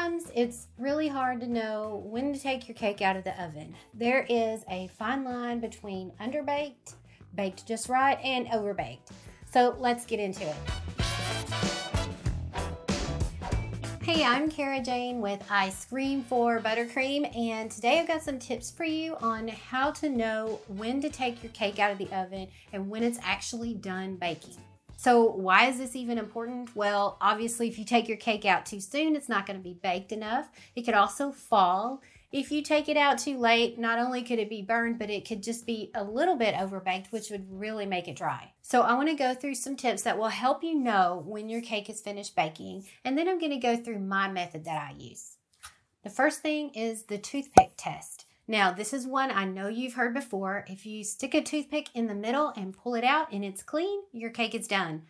Sometimes it's really hard to know when to take your cake out of the oven. There is a fine line between underbaked, baked just right, and overbaked. So let's get into it. Hey, I'm Kara Jane with Ice Cream for Buttercream, and today I've got some tips for you on how to know when to take your cake out of the oven and when it's actually done baking. So why is this even important? Well, obviously, if you take your cake out too soon, it's not going to be baked enough. It could also fall. If you take it out too late, not only could it be burned, but it could just be a little bit overbaked, which would really make it dry. So I wanna go through some tips that will help you know when your cake is finished baking, and then I'm gonna go through my method that I use. The first thing is the toothpick test. Now, this is one I know you've heard before. If you stick a toothpick in the middle and pull it out and it's clean, your cake is done.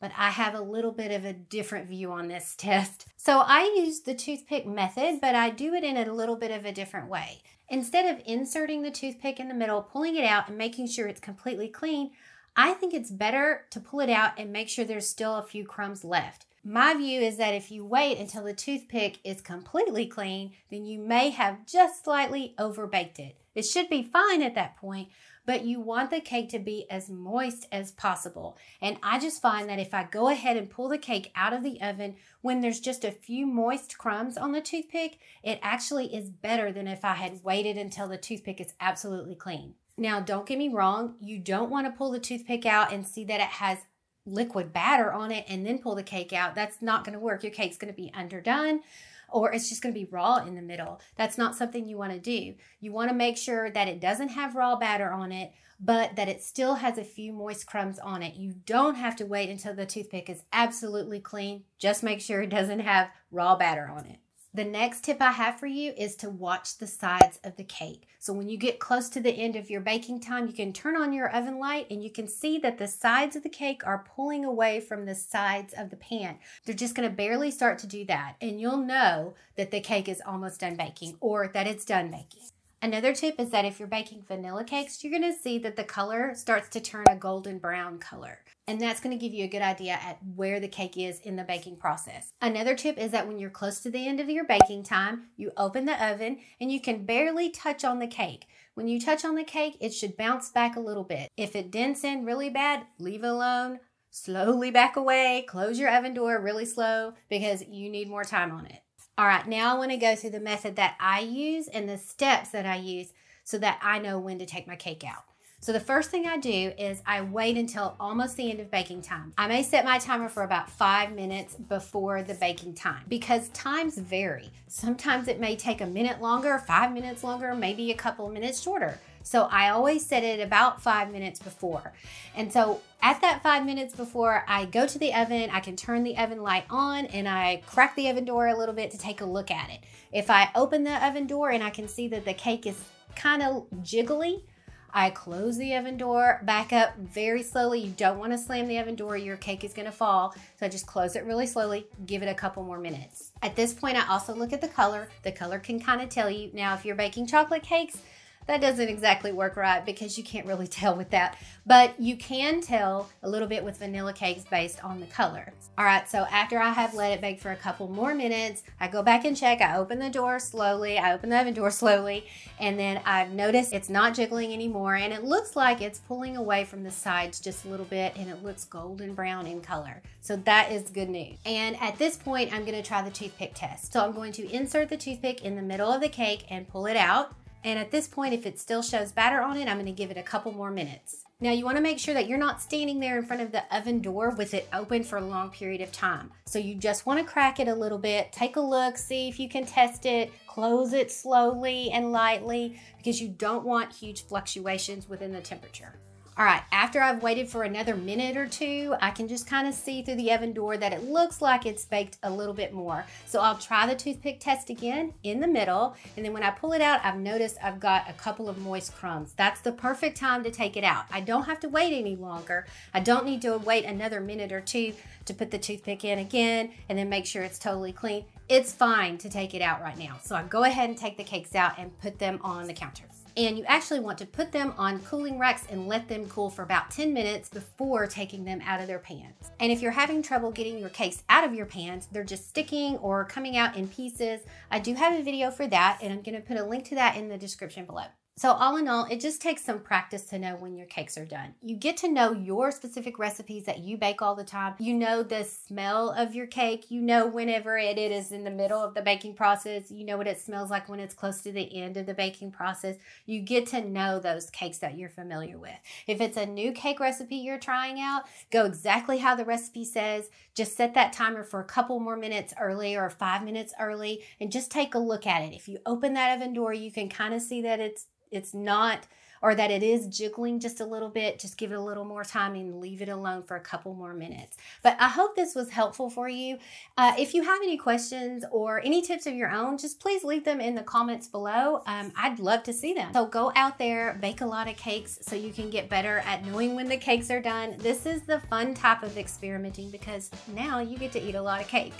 But I have a little bit of a different view on this test. So I use the toothpick method, but I do it in a little bit of a different way. Instead of inserting the toothpick in the middle, pulling it out, and making sure it's completely clean, I think it's better to pull it out and make sure there's still a few crumbs left. My view is that if you wait until the toothpick is completely clean, then you may have just slightly overbaked it. It should be fine at that point, but you want the cake to be as moist as possible. And I just find that if I go ahead and pull the cake out of the oven when there's just a few moist crumbs on the toothpick, it actually is better than if I had waited until the toothpick is absolutely clean. Now, don't get me wrong, you don't want to pull the toothpick out and see that it has liquid batter on it and then pull the cake out, that's not going to work. Your cake's going to be underdone or it's just going to be raw in the middle. That's not something you want to do. You want to make sure that it doesn't have raw batter on it, but that it still has a few moist crumbs on it. You don't have to wait until the toothpick is absolutely clean. Just make sure it doesn't have raw batter on it. The next tip I have for you is to watch the sides of the cake. So when you get close to the end of your baking time, you can turn on your oven light and you can see that the sides of the cake are pulling away from the sides of the pan. They're just gonna barely start to do that. And you'll know that the cake is almost done baking or that it's done baking. Another tip is that if you're baking vanilla cakes, you're gonna see that the color starts to turn a golden brown color. And that's gonna give you a good idea at where the cake is in the baking process. Another tip is that when you're close to the end of your baking time, you open the oven and you can barely touch on the cake. When you touch on the cake, it should bounce back a little bit. If it dents in really bad, leave it alone, slowly back away, close your oven door really slow because you need more time on it. All right, now I want to go through the method that I use and the steps that I use so that I know when to take my cake out. So the first thing I do is I wait until almost the end of baking time. I may set my timer for about five minutes before the baking time because times vary. Sometimes it may take a minute longer, five minutes longer, maybe a couple of minutes shorter. So I always set it about five minutes before. And so at that five minutes before I go to the oven, I can turn the oven light on and I crack the oven door a little bit to take a look at it. If I open the oven door and I can see that the cake is kind of jiggly, I close the oven door back up very slowly. You don't want to slam the oven door, your cake is going to fall. So I just close it really slowly, give it a couple more minutes. At this point, I also look at the color. The color can kind of tell you. Now, if you're baking chocolate cakes, that doesn't exactly work right because you can't really tell with that, but you can tell a little bit with vanilla cakes based on the color. All right, so after I have let it bake for a couple more minutes, I go back and check, I open the door slowly, I open the oven door slowly, and then I've noticed it's not jiggling anymore and it looks like it's pulling away from the sides just a little bit and it looks golden brown in color. So that is good news. And at this point, I'm gonna try the toothpick test. So I'm going to insert the toothpick in the middle of the cake and pull it out. And at this point, if it still shows batter on it, I'm gonna give it a couple more minutes. Now you wanna make sure that you're not standing there in front of the oven door with it open for a long period of time. So you just wanna crack it a little bit, take a look, see if you can test it, close it slowly and lightly because you don't want huge fluctuations within the temperature. All right, after I've waited for another minute or two, I can just kind of see through the oven door that it looks like it's baked a little bit more. So I'll try the toothpick test again in the middle, and then when I pull it out, I've noticed I've got a couple of moist crumbs. That's the perfect time to take it out. I don't have to wait any longer. I don't need to wait another minute or two to put the toothpick in again and then make sure it's totally clean. It's fine to take it out right now. So I go ahead and take the cakes out and put them on the counter and you actually want to put them on cooling racks and let them cool for about 10 minutes before taking them out of their pans. And if you're having trouble getting your cakes out of your pans, they're just sticking or coming out in pieces, I do have a video for that and I'm gonna put a link to that in the description below. So all in all, it just takes some practice to know when your cakes are done. You get to know your specific recipes that you bake all the time. You know the smell of your cake. You know whenever it is in the middle of the baking process. You know what it smells like when it's close to the end of the baking process. You get to know those cakes that you're familiar with. If it's a new cake recipe you're trying out, go exactly how the recipe says. Just set that timer for a couple more minutes early or five minutes early and just take a look at it. If you open that oven door, you can kind of see that it's it's not or that it is jiggling just a little bit, just give it a little more time and leave it alone for a couple more minutes. But I hope this was helpful for you. Uh, if you have any questions or any tips of your own, just please leave them in the comments below. Um, I'd love to see them. So go out there, bake a lot of cakes so you can get better at knowing when the cakes are done. This is the fun type of experimenting because now you get to eat a lot of cake.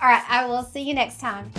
All right, I will see you next time.